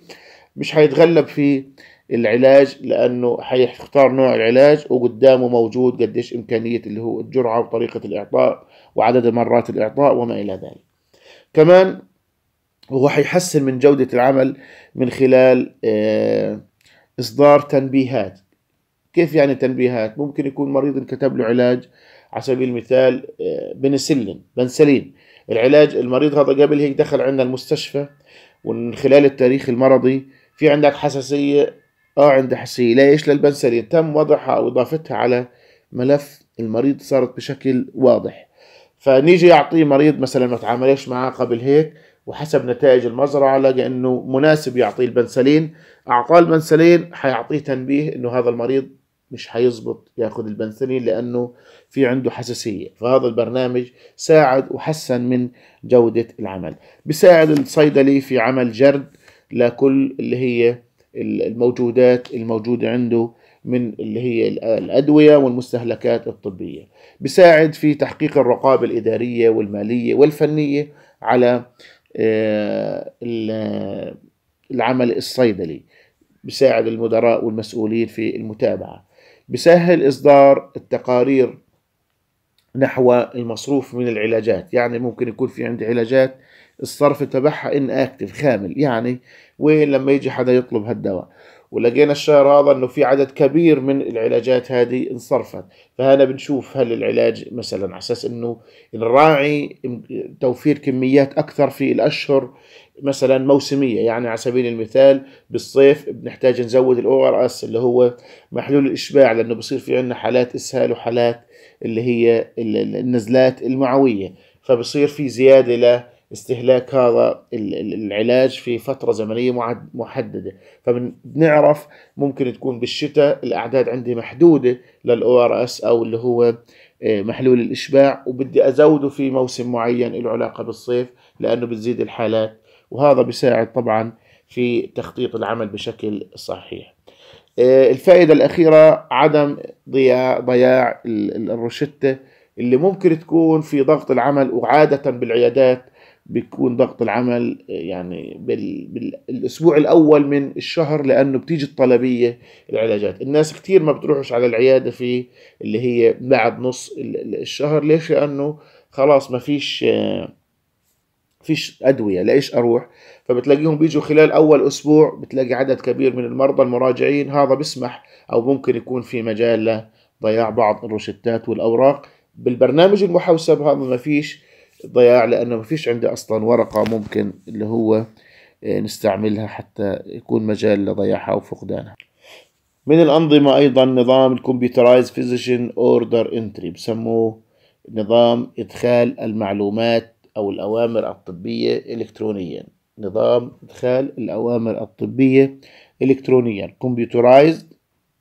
مش حيتغلب في العلاج لانه حيختار نوع العلاج وقدامه موجود قديش امكانيه اللي هو الجرعه وطريقه الاعطاء وعدد مرات الاعطاء وما الى ذلك كمان هو حيحسن من جوده العمل من خلال آه، اصدار تنبيهات كيف يعني تنبيهات ممكن يكون مريض انكتب له علاج على سبيل المثال آه، بنسلين بنسلين العلاج المريض هذا قبل هيك دخل عندنا المستشفى ومن خلال التاريخ المرضي في عندك حساسية اه عنده حساسية ليش للبنسلين تم وضعها او اضافتها على ملف المريض صارت بشكل واضح فنيجي يعطيه مريض مثلا ما تعاملش معاه قبل هيك وحسب نتائج المزرعة لقى انه مناسب يعطيه البنسلين اعطاه البنسلين حيعطيه تنبيه انه هذا المريض مش حيزبط ياخذ البنسلين لانه في عنده حساسيه فهذا البرنامج ساعد وحسن من جوده العمل بيساعد الصيدلي في عمل جرد لكل اللي هي الموجودات الموجوده عنده من اللي هي الادويه والمستهلكات الطبيه بيساعد في تحقيق الرقابه الاداريه والماليه والفنيه على آه، العمل الصيدلي بيساعد المدراء والمسؤولين في المتابعه بسهل إصدار التقارير نحو المصروف من العلاجات يعني ممكن يكون في عندي علاجات الصرف تبعها ان اكتف خامل يعني وين لما يجي حدا يطلب هالدواء ولقينا الشهر هذا انه في عدد كبير من العلاجات هذه انصرفت فهنا بنشوف هل العلاج مثلا على اساس انه نراعي توفير كميات اكثر في الاشهر مثلا موسميه يعني على سبيل المثال بالصيف بنحتاج نزود الاو ار اس اللي هو محلول الاشباع لانه بصير في عندنا حالات اسهال وحالات اللي هي النزلات المعويه فبصير في زياده ل استهلاك هذا العلاج في فترة زمنية محددة فبنعرف ممكن تكون بالشتاء الأعداد عندي محدودة للأو ار اس أو اللي هو آه، محلول الإشباع وبدي أزوده في موسم معين له علاقة بالصيف لأنه بتزيد الحالات وهذا بيساعد طبعا في تخطيط العمل بشكل صحيح آه، الفائدة الأخيرة عدم ضياع, ضياع الروشتة اللي ممكن تكون في ضغط العمل وعادة بالعيادات بيكون ضغط العمل آه، يعني بالاسبوع الاول من الشهر لانه بتيجي الطلبيه العلاجات الناس كتير ما بتروحش على العياده في اللي هي بعد نص الشهر ليش لانه خلاص ما فيش آه، فيش ادويه لايش اروح فبتلاقيهم بيجوا خلال اول اسبوع بتلاقي عدد كبير من المرضى المراجعين هذا بيسمح او ممكن يكون في مجال لضياع بعض الروشتات والاوراق بالبرنامج المحوسب هذا ما فيش ضياع لانه ما فيش عندي اصلا ورقه ممكن اللي هو آه، نستعملها حتى يكون مجال لضياعها او فقدانها من الأنظمة أيضا نظام الكمبيوترايز فيزيشن أوردر انتري بسموه نظام إدخال المعلومات أو الأوامر الطبية إلكترونيا نظام إدخال الأوامر الطبية إلكترونيا كمبيوترايزد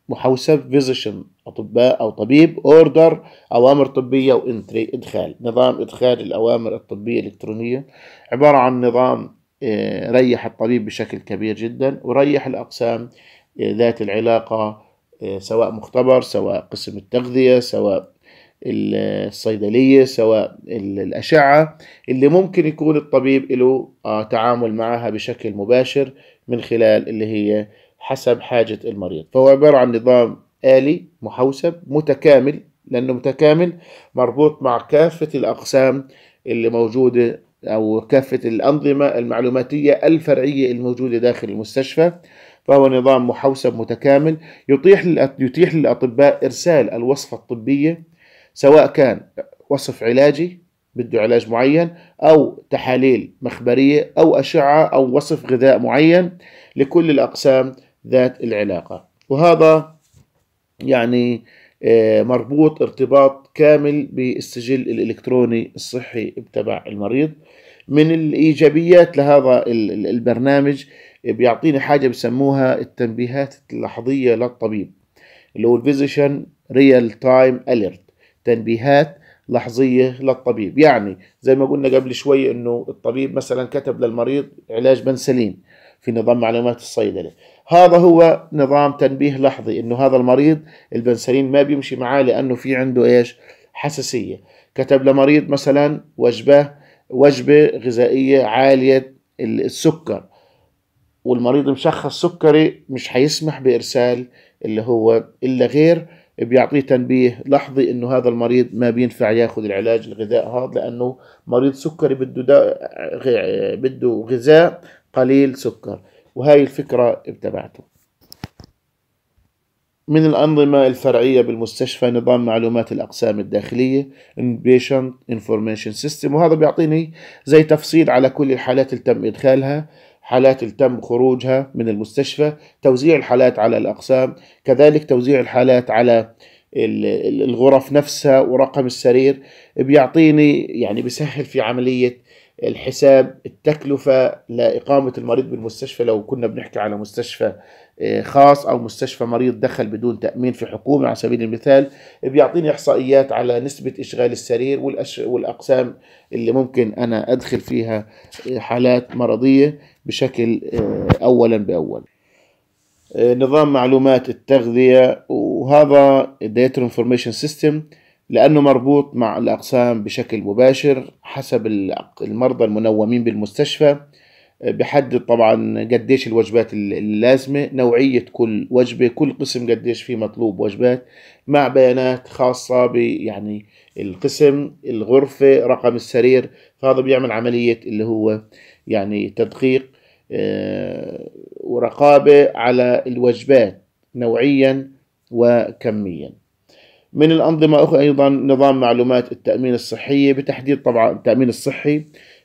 محوسب فيزيشن أطباء أو طبيب أوردر أوامر طبية وإنتري إدخال نظام إدخال الأوامر الطبية الإلكترونية عبارة عن نظام آه، ريح الطبيب بشكل كبير جدا وريح الأقسام آه، ذات العلاقة آه، سواء مختبر سواء قسم التغذية سواء الصيدلية سواء الأشعة اللي ممكن يكون الطبيب له آه، تعامل معها بشكل مباشر من خلال اللي هي حسب حاجة المريض فهو عبارة عن نظام آلي محوسب متكامل لأنه متكامل مربوط مع كافة الأقسام اللي موجودة أو كافة الأنظمة المعلوماتية الفرعية الموجودة داخل المستشفى فهو نظام محوسب متكامل يتيح يتيح للأطباء إرسال الوصفة الطبية سواء كان وصف علاجي بده علاج معين أو تحاليل مخبرية أو أشعة أو وصف غذاء معين لكل الأقسام ذات العلاقة وهذا يعني آه، مربوط ارتباط كامل بالسجل الإلكتروني الصحي تبع المريض من الإيجابيات لهذا البرنامج بيعطيني حاجة بسموها التنبيهات اللحظية للطبيب اللي هو الفيزيشن ريال تايم أليرت تنبيهات لحظية للطبيب يعني زي ما قلنا قبل شوي أنه الطبيب مثلا كتب للمريض علاج بنسلين في نظام معلومات الصيدلة هذا هو نظام تنبيه لحظي أنه هذا المريض البنسلين ما بيمشي معاه لأنه في عنده إيش حساسية كتب لمريض مثلا وجبة وجبة غذائية عالية السكر والمريض مشخص سكري مش هيسمح بإرسال اللي هو إلا غير بيعطيه تنبيه لحظي انه هذا المريض ما بينفع ياخذ العلاج الغذاء هذا لانه مريض سكري بده بده غذاء قليل سكر وهي الفكره اتبعته من الأنظمة الفرعية بالمستشفى نظام معلومات الأقسام الداخلية Inpatient Information System وهذا بيعطيني زي تفصيل على كل الحالات اللي تم إدخالها حالات تم خروجها من المستشفى توزيع الحالات على الأقسام كذلك توزيع الحالات على الغرف نفسها ورقم السرير بيعطيني يعني بيسهل في عملية الحساب التكلفة لإقامة المريض بالمستشفى لو كنا بنحكي على مستشفى آه، خاص أو مستشفى مريض دخل بدون تأمين في حكومة على سبيل المثال بيعطيني إحصائيات على نسبة إشغال السرير والأقسام اللي ممكن أنا أدخل فيها آه، حالات مرضية بشكل آه، أولا بأول آه، نظام معلومات التغذية وهذا Data Information System لأنه مربوط مع الأقسام بشكل مباشر حسب المرضى المنومين بالمستشفى آه، بحدد طبعا قديش الوجبات اللازمة نوعية كل وجبة كل قسم قديش فيه مطلوب وجبات مع بيانات خاصة ب يعني القسم الغرفة رقم السرير فهذا بيعمل عملية اللي هو يعني تدقيق آه، ورقابة على الوجبات نوعيا وكميا من الأنظمة أخرى أيضا نظام معلومات التأمين الصحية بتحديد طبعا التأمين الصحي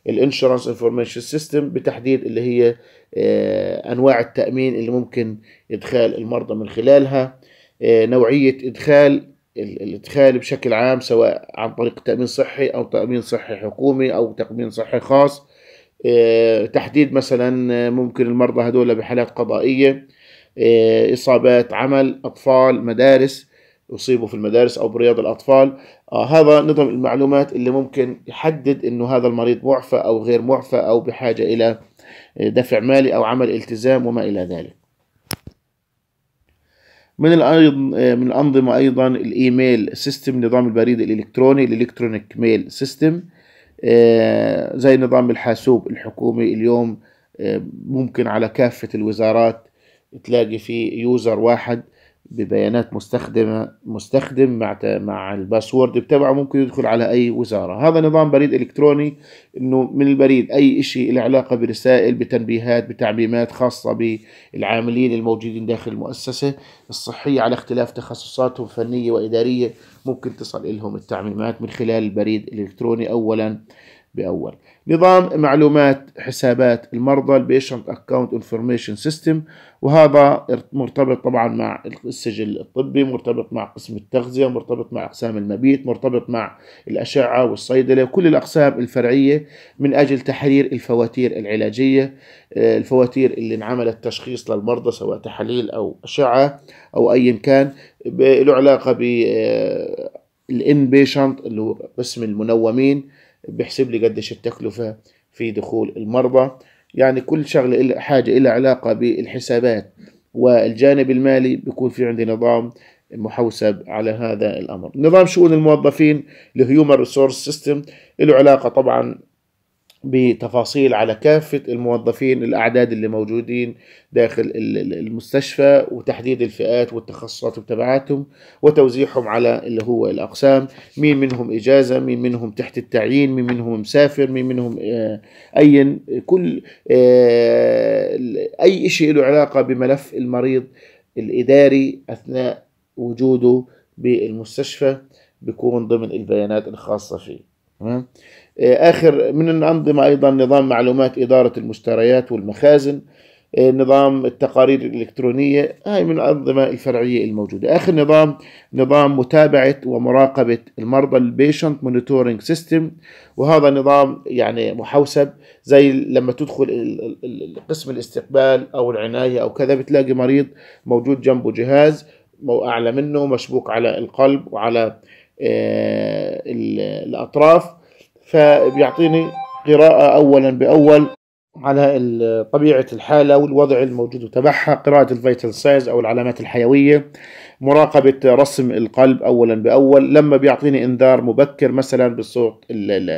الانشورنس انفورميشن سيستم بتحديد اللي هي آه، أنواع التأمين اللي ممكن إدخال المرضى من خلالها آه، نوعية إدخال الإدخال بشكل عام سواء عن طريق تأمين صحي أو تأمين صحي حكومي أو تأمين صحي خاص آه، تحديد مثلا آه، ممكن المرضى هذول بحالات قضائية آه، إصابات عمل أطفال مدارس أصيبوا في المدارس أو برياض الأطفال آه هذا نظم المعلومات اللي ممكن يحدد أنه هذا المريض معفى أو غير معفى أو بحاجة إلى دفع مالي أو عمل التزام وما إلى ذلك من من الأنظمة أيضا الإيميل سيستم نظام البريد الإلكتروني الإلكترونيك ميل سيستم آه، زي نظام الحاسوب الحكومي اليوم آه، ممكن على كافة الوزارات تلاقي فيه يوزر واحد ببيانات مستخدمة مستخدم مع مع الباسورد بتبعه ممكن يدخل على أي وزارة هذا نظام بريد إلكتروني إنه من البريد أي شيء له علاقة برسائل بتنبيهات بتعميمات خاصة بالعاملين الموجودين داخل المؤسسة الصحية على اختلاف تخصصاتهم فنية وإدارية ممكن تصل لهم التعميمات من خلال البريد الإلكتروني أولا بأول نظام معلومات حسابات المرضى البيشنت اكونت انفورميشن سيستم وهذا مرتبط طبعا مع السجل الطبي مرتبط مع قسم التغذيه مرتبط مع اقسام المبيت مرتبط مع الاشعه والصيدله وكل الاقسام الفرعيه من اجل تحرير الفواتير العلاجيه آه، الفواتير اللي انعملت تشخيص للمرضى سواء تحاليل او اشعه او ايا كان له علاقه ب آه، الان بيشنت اللي هو قسم المنومين بيحسب لي قديش التكلفة في دخول المرضى يعني كل شغلة حاجة إلى علاقة بالحسابات والجانب المالي بيكون في عندي نظام محوسب على هذا الأمر نظام شؤون الموظفين الهيومن ريسورس سيستم له علاقة طبعا بتفاصيل على كافة الموظفين الأعداد اللي موجودين داخل المستشفى وتحديد الفئات والتخصصات وتبعاتهم وتوزيعهم على اللي هو الأقسام مين منهم إجازة مين منهم تحت التعيين مين منهم مسافر مين منهم آه، آه، أي كل أي شيء له علاقة بملف المريض الإداري أثناء وجوده بالمستشفى بيكون ضمن البيانات الخاصة فيه تمام آه، آخر من الأنظمة أيضا نظام معلومات إدارة المشتريات والمخازن آه، نظام التقارير الإلكترونية هاي من الأنظمة الفرعية الموجودة آخر نظام نظام متابعة ومراقبة المرضى البيشنت مونيتورينج سيستم وهذا نظام يعني محوسب زي لما تدخل قسم الاستقبال أو العناية أو كذا بتلاقي مريض موجود جنبه جهاز أعلى منه مشبوك على القلب وعلى آه، الأطراف فبيعطيني قراءة أولا بأول على طبيعة الحالة والوضع الموجود تبعها قراءة الفيتال سايز أو العلامات الحيوية مراقبة رسم القلب أولا بأول لما بيعطيني إنذار مبكر مثلا بالصوت ال ال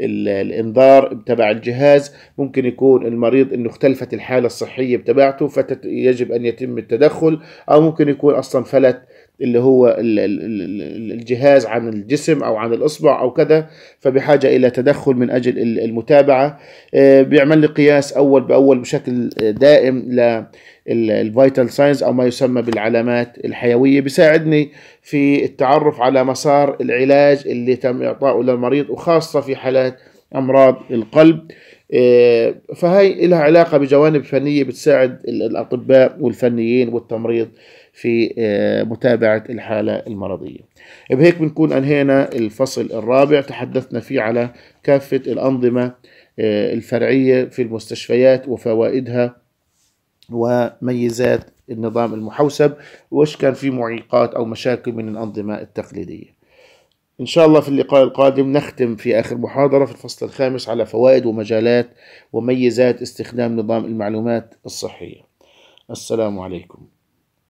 الـ الإنذار تبع الجهاز ممكن يكون المريض أنه اختلفت الحالة الصحية بتبعته فيجب أن يتم التدخل أو ممكن يكون أصلا فلت اللي هو الجهاز عن الجسم او عن الاصبع او كذا فبحاجه الى تدخل من اجل المتابعه آه، بيعمل لي قياس اول باول بشكل دائم للفيتال ساينز او ما يسمى بالعلامات الحيويه بيساعدني في التعرف على مسار العلاج اللي تم اعطائه للمريض وخاصه في حالات امراض القلب آه، فهي لها علاقة بجوانب فنية بتساعد الأطباء والفنيين والتمريض في آه، متابعة الحالة المرضية بهيك بنكون أنهينا الفصل الرابع تحدثنا فيه على كافة الأنظمة آه، الفرعية في المستشفيات وفوائدها وميزات النظام المحوسب وإيش كان في معيقات أو مشاكل من الأنظمة التقليدية إن شاء الله في اللقاء القادم نختم في آخر محاضرة في الفصل الخامس على فوائد ومجالات وميزات استخدام نظام المعلومات الصحية السلام عليكم